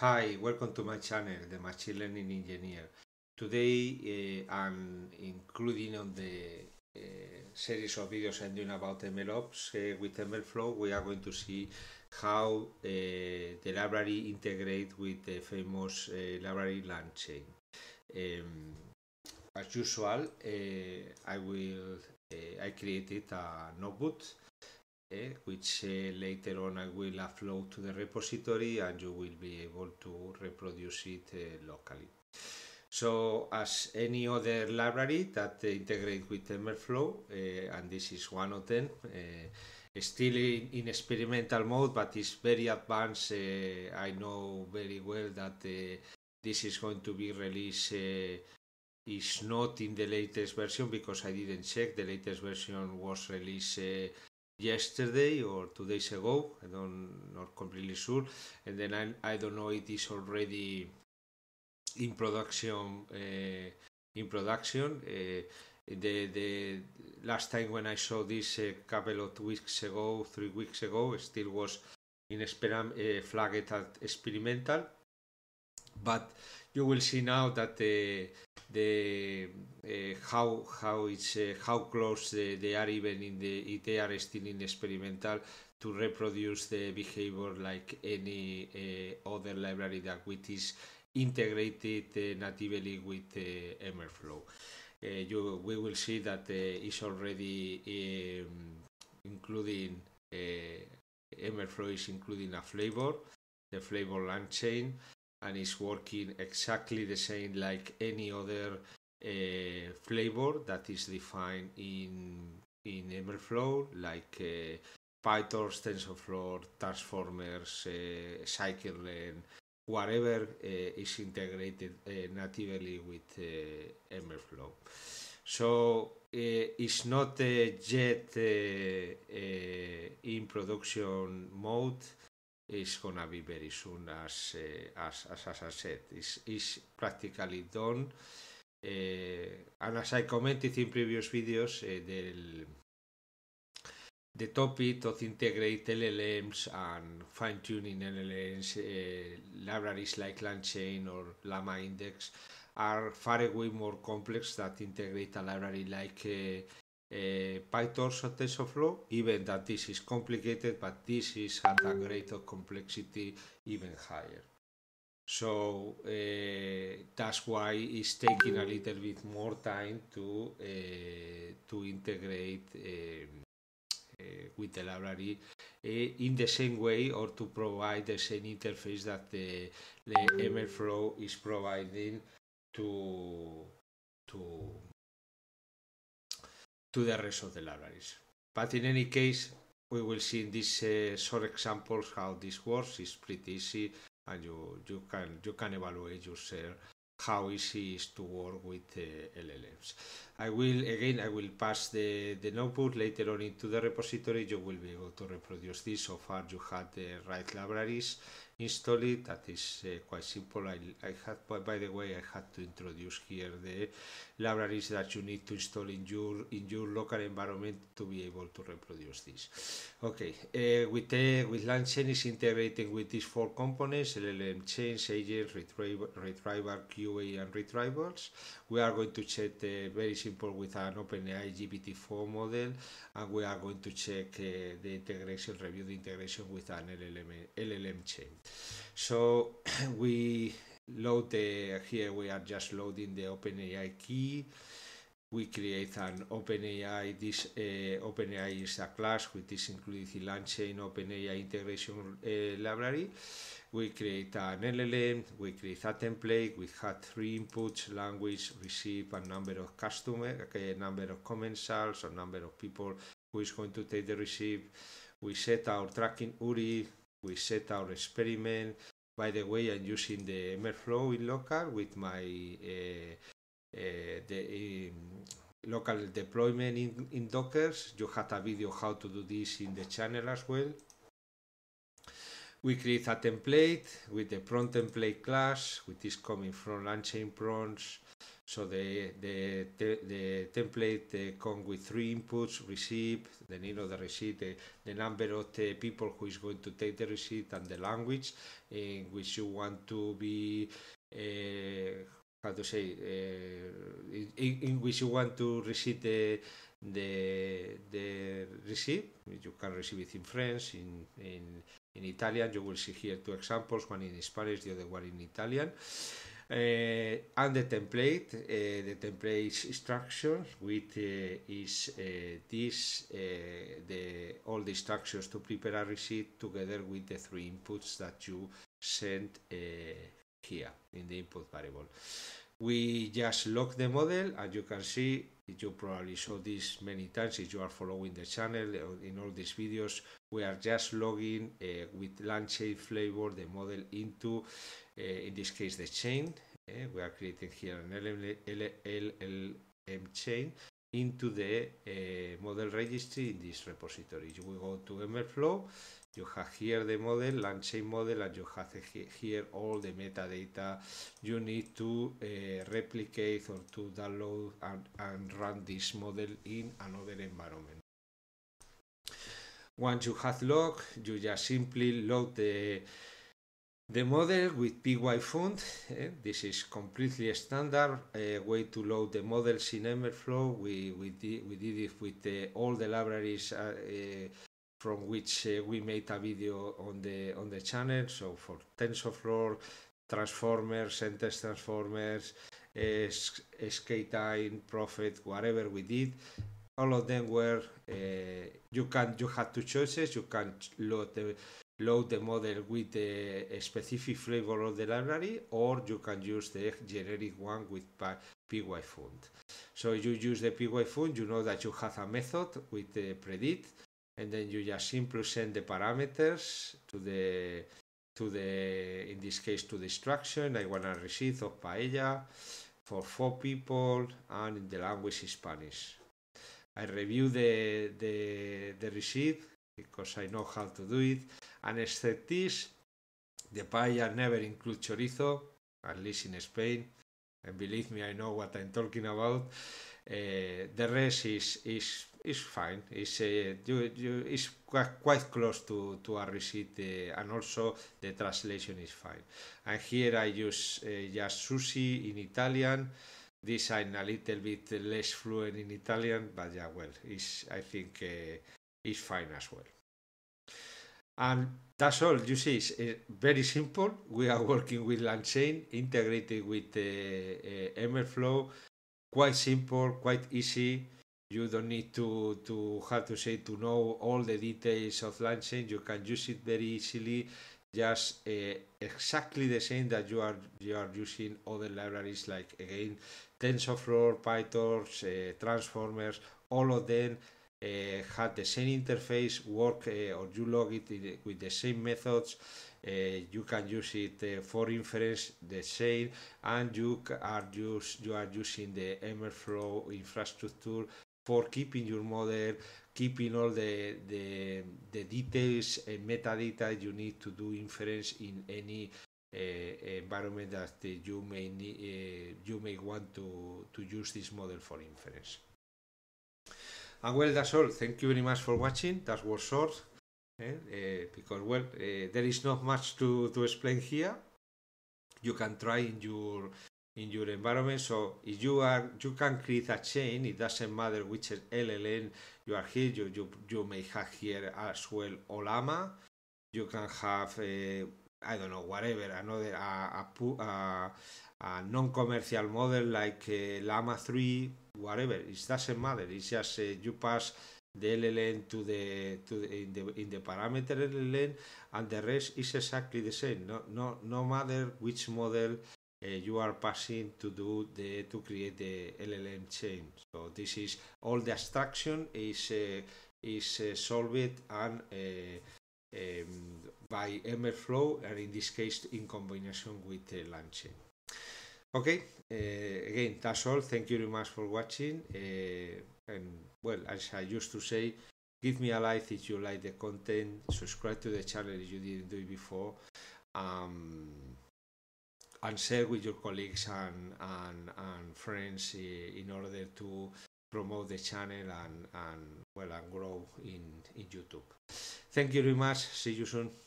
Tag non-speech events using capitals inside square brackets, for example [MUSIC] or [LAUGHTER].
Hi, welcome to my channel, the Machine Learning Engineer. Today uh, I'm including on the uh, series of videos I'm doing about MLOps uh, eh, with MLflow. We are going to see how the library integrates with the famous library LangChain. Um, as usual, I will I created a notebook eh, which eh, later on I will upload to the repository and you will be able to reproduce it eh, locally. So as any other library that integrates with TensorFlow, eh, and this is one of them, still in, in, experimental mode, but it's very advanced. Uh, I know very well that uh, this is going to be released. Uh, is not in the latest version because I didn't check. The latest version was released yesterday or two days ago. I don't not completely sure, and then I, I don't know it is already in production. Uh, in production. Uh, the the last time when I saw this a eh, couple of weeks ago, three weeks ago, still was in Esperam uh, flagged at experimental. But you will see now that the the eh, how how it's eh, how close they are even in the they are still in experimental to reproduce the behavior like any eh, other library that which is integrated natively with Emerflow. you, we will see that it's already um, including uh, Emerflow is including a flavor, the flavor land chain, and it's working exactly the same like any other uh, flavor that is defined in in Emerflow, like uh, eh, PyTorch, TensorFlow, Transformers, uh, eh, CycleLearn, whatever is integrated natively with Emerflow. So it's not yet in production mode is gonna be very soon as uh, eh, as, as as I said, is is practically done. Uh, and as I commented in previous videos, uh, eh, the the topic of integrate LLMs and fine-tuning LLMs uh, libraries like LangChain or Llama Index are far away more complex than integrate a library like PyTorch or TensorFlow, even that this is complicated, but this is at a greater complexity, even higher. So uh, that's why it's taking a little bit more time to uh, to integrate with the library in the same way or to provide the same interface that the, the MLflow is providing to to to the rest of the libraries. But in any case, we will see in these uh, short examples how this works. It's pretty easy, and you you can you can evaluate yourself how easy it is to work with uh, LLMs. I will again I will pass the, the notebook later on into the repository you will be able to reproduce this so far you had the right libraries installed that is uh, quite simple I, I had by, by the way I had to introduce here the libraries that you need to install in your in your local environment to be able to reproduce this okay uh, with uh, with LangChain is integrating with these four components LLM change agent, retriever, retriever QA and retrievers. we are going to check the very simple with an OpenAI GPT-4 model and we are going to check uh, the integration, review the integration with an LLM, LLM chain. So [CLEARS THROAT] we load the, here we are just loading the OpenAI key we create an OpenAI. This uh, OpenAI is a class with this included the LangChain OpenAI integration uh, library we create an LLM, we create a template, we had three inputs, language, receive, a number of customers, okay, number of commensals or number of people who is going to take the receive. We set our tracking URI, we set our experiment. By the way, I'm using the MLflow in local with my uh, uh, the um, local deployment in, in Docker. You had a video how to do this in the channel as well we create a template with the prompt template class, which is coming from Unchained prompts. So the, the, the, the template uh, comes with three inputs, receipt, the name of the receipt, the, the, number of the people who is going to take the receipt and the language in which you want to be, uh, how to say, uh, in, in which you want to receive the, the, the receipt. You can receive it in French, in, in in Italian. You will see here two examples, one in Spanish, the other one in Italian. Uh, and the template, uh, the template instructions, which uh, is uh, this, uh, the, all the instructions to prepare a receipt together with the three inputs that you sent uh, here in the input variable. We just lock the model and you can see you probably saw this many times if you are following the channel uh, in all these videos we are just logging uh, with lampshade flavor the model into uh, in this case the chain uh, we are creating here an LM, LLM chain into the uh, model registry in this repository. You will go to MLflow, you have here the model, launch shape model, and you have here all the metadata you need to uh, replicate or to download and, and run this model in another environment. Once you have log, you just simply load the the model with pyfund, eh, this is completely standard uh, way to load the models in MLflow. We, we, did, we did it with the, all the libraries uh, uh, from which eh, we made a video on the, on the channel. So for TensorFlow, transformers, sentence transformers, uh, Skatine, Prophet, whatever we did, all of them were uh, you can you had two choices. You can load the load the model with the specific flavor of the library or you can use the generic one with pyfund. So you use the pyfund, you know that you have a method with the predict and then you just simply send the parameters to the to the in this case to the instruction I wanna receive of paella for four people and in the language is Spanish. I review the the the receipt because I know how to do it. And except this, the paella never include chorizo, at least in Spain. And believe me, I know what I'm talking about. Uh, the rest is is is fine. It's uh, you, you, it's quite, quite close to to a receipt, uh, and also the translation is fine. And here I use just sushi in Italian. This I'm a little bit less fluent in Italian, but yeah, well, it's I think is fine as well. And that's all. You see, it's eh, very simple. We are working with LangChain, integrated with uh, Emerflow. Quite simple, quite easy. You don't need to, to have to say to know all the details of LangChain. You can use it very easily. Just exactly the same that you are you are using other libraries like again TensorFlow, PyTorch, Transformers, all of them Eh, have the same interface, work eh, or you log it with the same methods. Eh, you can use it for inference the same, and you are use, you are using the MLflow infrastructure for keeping your model, keeping all the the, the details and metadata you need to do inference in any uh, environment that you may need, uh, you may want to to use this model for inference. And well, that's all. Thank you very much for watching. That was short, eh? eh because well, eh, there is not much to to explain here. You can try in your in your environment. So if you are you can create a chain, it doesn't matter which LLN you are here. You you, you may have here as well Olama. You can have a, eh, I don't know whatever another a, a, a non-commercial model like Llama three whatever it doesn't matter it's just uh, you pass the LLN to the to the, in the in the parameter LLN and the rest is exactly the same no no no matter which model uh, you are passing to do the to create the LLM chain so this is all the abstraction is uh, is uh, solved and uh, um, by MFlow and in this case in combination with uh, LangChain. Okay, uh, again, that's all. Thank you very much for watching. Uh, and well, as I used to say, give me a like if you like the content, subscribe to the channel if you didn't do it before, um, and share with your colleagues and, and, and friends eh, in order to promote the channel and, and well and grow in, in YouTube. Thank you very much. See you soon.